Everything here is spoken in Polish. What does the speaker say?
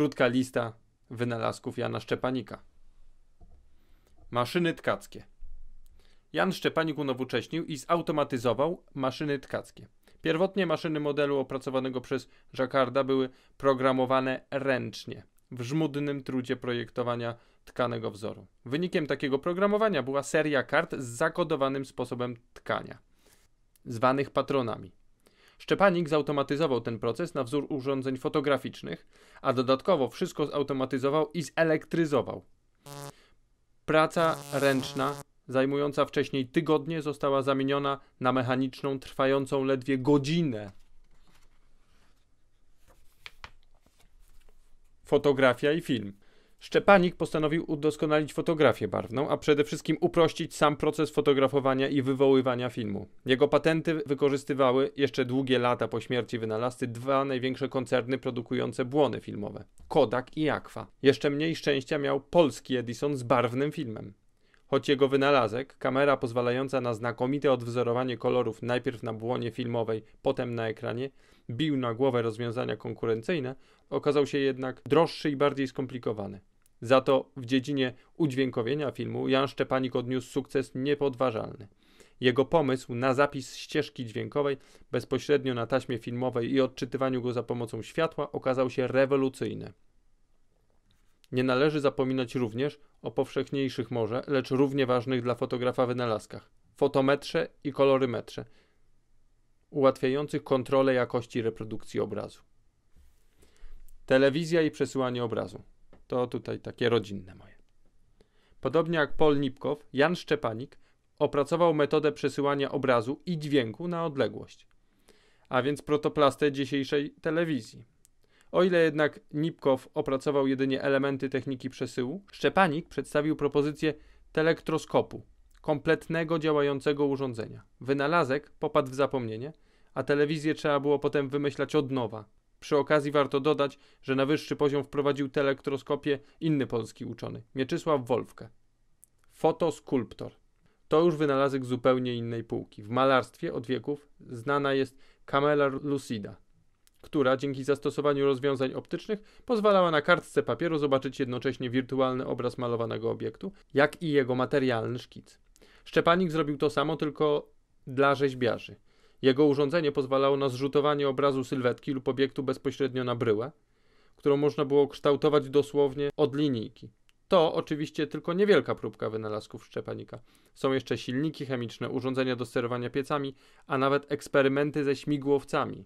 Krótka lista wynalazków Jana Szczepanika. Maszyny tkackie. Jan Szczepanik unowocześnił i zautomatyzował maszyny tkackie. Pierwotnie maszyny modelu opracowanego przez Jacquarda były programowane ręcznie, w żmudnym trudzie projektowania tkanego wzoru. Wynikiem takiego programowania była seria kart z zakodowanym sposobem tkania, zwanych patronami. Szczepanik zautomatyzował ten proces na wzór urządzeń fotograficznych, a dodatkowo wszystko zautomatyzował i zelektryzował. Praca ręczna, zajmująca wcześniej tygodnie, została zamieniona na mechaniczną, trwającą ledwie godzinę. Fotografia i film. Szczepanik postanowił udoskonalić fotografię barwną, a przede wszystkim uprościć sam proces fotografowania i wywoływania filmu. Jego patenty wykorzystywały jeszcze długie lata po śmierci wynalazcy dwa największe koncerny produkujące błony filmowe Kodak i Aqua. Jeszcze mniej szczęścia miał polski Edison z barwnym filmem. Choć jego wynalazek, kamera pozwalająca na znakomite odwzorowanie kolorów najpierw na błonie filmowej, potem na ekranie, bił na głowę rozwiązania konkurencyjne, okazał się jednak droższy i bardziej skomplikowany. Za to w dziedzinie udźwiękowienia filmu Jan Szczepanik odniósł sukces niepodważalny. Jego pomysł na zapis ścieżki dźwiękowej bezpośrednio na taśmie filmowej i odczytywaniu go za pomocą światła okazał się rewolucyjny. Nie należy zapominać również o powszechniejszych może, lecz równie ważnych dla fotografa wynalazkach fotometrze i kolorymetrze, ułatwiających kontrolę jakości reprodukcji obrazu. Telewizja i przesyłanie obrazu. To tutaj takie rodzinne moje. Podobnie jak Paul Nipkow, Jan Szczepanik opracował metodę przesyłania obrazu i dźwięku na odległość, a więc protoplastę dzisiejszej telewizji. O ile jednak Nipkow opracował jedynie elementy techniki przesyłu, Szczepanik przedstawił propozycję telektroskopu, kompletnego działającego urządzenia. Wynalazek popadł w zapomnienie, a telewizję trzeba było potem wymyślać od nowa, przy okazji warto dodać, że na wyższy poziom wprowadził telektroskopię inny polski uczony, Mieczysław Wolfke. Fotoskulptor. To już wynalazek zupełnie innej półki. W malarstwie od wieków znana jest kamela lucida, która dzięki zastosowaniu rozwiązań optycznych pozwalała na kartce papieru zobaczyć jednocześnie wirtualny obraz malowanego obiektu, jak i jego materialny szkic. Szczepanik zrobił to samo, tylko dla rzeźbiarzy – jego urządzenie pozwalało na zrzutowanie obrazu sylwetki lub obiektu bezpośrednio na bryłę, którą można było kształtować dosłownie od linijki. To oczywiście tylko niewielka próbka wynalazków Szczepanika. Są jeszcze silniki chemiczne, urządzenia do sterowania piecami, a nawet eksperymenty ze śmigłowcami.